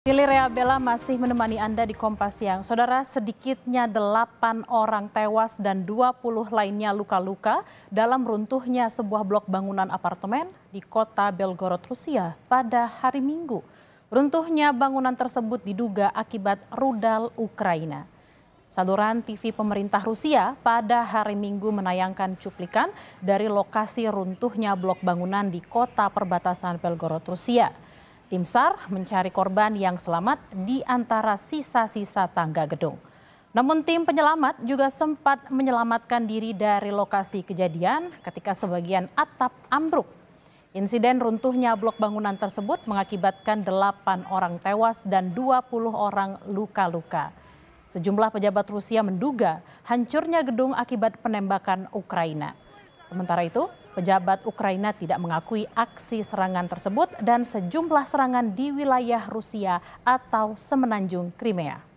Pilih Rea Bella masih menemani Anda di Kompas Siang. Saudara, sedikitnya 8 orang tewas dan 20 lainnya luka-luka dalam runtuhnya sebuah blok bangunan apartemen di kota Belgorod, Rusia pada hari Minggu. Runtuhnya bangunan tersebut diduga akibat rudal Ukraina. Saluran TV pemerintah Rusia pada hari Minggu menayangkan cuplikan dari lokasi runtuhnya blok bangunan di kota perbatasan Belgorod, Rusia. Tim SAR mencari korban yang selamat di antara sisa-sisa tangga gedung. Namun tim penyelamat juga sempat menyelamatkan diri dari lokasi kejadian ketika sebagian atap ambruk. Insiden runtuhnya blok bangunan tersebut mengakibatkan 8 orang tewas dan 20 orang luka-luka. Sejumlah pejabat Rusia menduga hancurnya gedung akibat penembakan Ukraina. Sementara itu, pejabat Ukraina tidak mengakui aksi serangan tersebut dan sejumlah serangan di wilayah Rusia atau semenanjung Crimea.